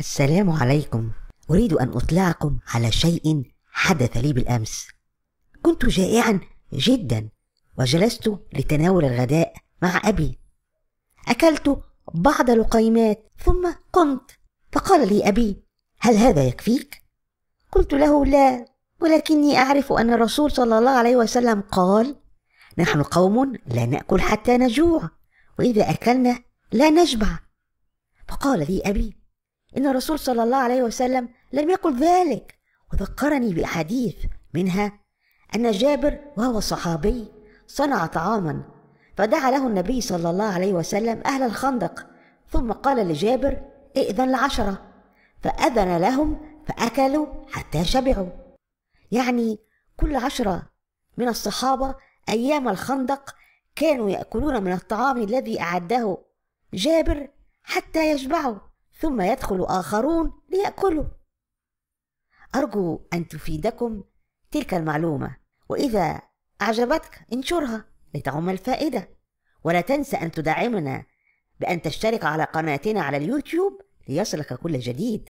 السلام عليكم أريد أن أطلعكم على شيء حدث لي بالأمس كنت جائعا جدا وجلست لتناول الغداء مع أبي أكلت بعض لقيمات ثم قمت فقال لي أبي هل هذا يكفيك؟ قلت له لا ولكني أعرف أن الرسول صلى الله عليه وسلم قال نحن قوم لا نأكل حتى نجوع وإذا أكلنا لا نشبع فقال لي أبي إن الرسول صلى الله عليه وسلم لم يقل ذلك وذكرني بأحاديث منها أن جابر وهو صحابي صنع طعاما فدعا له النبي صلى الله عليه وسلم أهل الخندق ثم قال لجابر ائذن العشرة فأذن لهم فأكلوا حتى شبعوا يعني كل عشرة من الصحابة أيام الخندق كانوا يأكلون من الطعام الذي أعده جابر حتى يشبعوا ثم يدخل آخرون ليأكلوا أرجو أن تفيدكم تلك المعلومة وإذا أعجبتك انشرها لتعم الفائدة ولا تنسى أن تدعمنا بأن تشترك على قناتنا على اليوتيوب ليصلك كل جديد